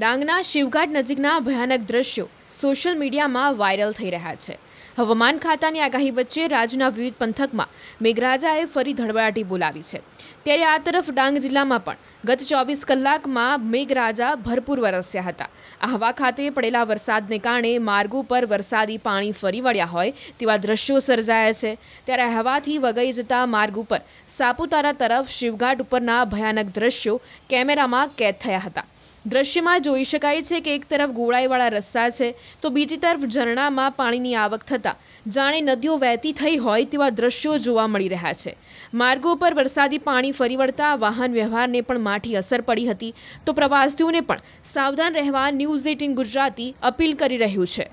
ડાંગના શિવઘાટ નજીકના ભયાનક દ્રશ્યો સોશિયલ મીડિયામાં વાયરલ થઈ રહ્યા છે હવામાન ખાતાની આગાહી વચ્ચે રાજ્યના વિવિધ પંથકમાં મેઘરાજાએ ફરી ધડબડાટી બોલાવી છે ત્યારે આ તરફ ડાંગ જિલ્લામાં પણ ગત ચોવીસ કલાકમાં મેઘરાજા ભરપૂર વરસ્યા હતા આહવા ખાતે પડેલા વરસાદને કારણે માર્ગો પર વરસાદી પાણી ફરી વળ્યા હોય તેવા દ્રશ્યો સર્જાયા છે ત્યારે હવાથી વગાઈ જતા માર્ગ ઉપર સાપુતારા તરફ શિવઘાટ ઉપરના ભયાનક દ્રશ્યો કેમેરામાં કેદ થયા હતા દ્રશ્યમાં જોઈ શકાય છે કે એક તરફ ગોળાઈવાળા રસ્તા છે તો બીજી તરફ ઝરણામાં પાણીની આવક થતાં જાણે નદીઓ વહેતી થઈ હોય તેવા દ્રશ્યો જોવા મળી રહ્યા છે માર્ગો પર વરસાદી પાણી ફરી વળતા વાહન વ્યવહારને પણ માઠી અસર પડી હતી તો પ્રવાસીઓને પણ સાવધાન રહેવા ન્યૂઝ એટીન ગુજરાતી અપીલ કરી રહ્યું છે